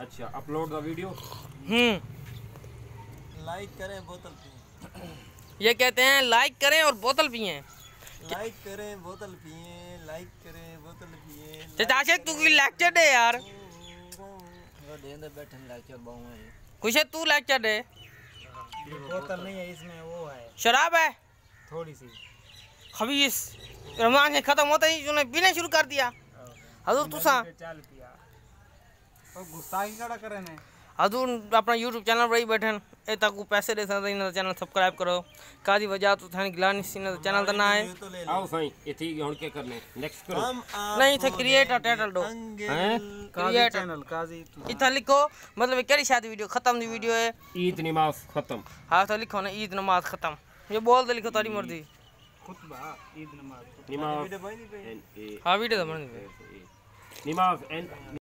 अच्छा upload the video hmm like करें बोतल पिए ये कहते हैं लाइक करें और बोतल पिए लाइक करें बोतल पिए लाइक करें बोतल पिए चाचा से तू की लेक्चर दे यार वो बैठे लेक्चर बाऊ है कुछ तू लेक्चर दे बोतल नहीं है इसमें वो है शराब है थोड़ी सी खबीस रमजान खत्म होते ही उन्होंने पीना शुरू कर दिया हाँ। हजूर तुसा हजूर अपना यूट्यूब चैनल पर ही बैठे ए तक पैसे दे सकते इन तो चैनल सब्सक्राइब करो कादी वजह तो थाने गिलानी सी इन तो चैनल तो ना है तो आओ साईं इथी हुन के करने नेक्स्ट करो नहीं थे क्रिएट अ टाइटल दो हैं क्रिएट चैनल काजी इथा लिखो मतलब केरी शादी वीडियो खत्म दी वीडियो है ईद नमाज खत्म हां तो लिखो ना ईद नमाज खत्म ये बोल दे लिखो तारी मर्जी खुतबा ईद नमाज नमाज वीडियो बनी हां वीडियो तो बनी पे नमाज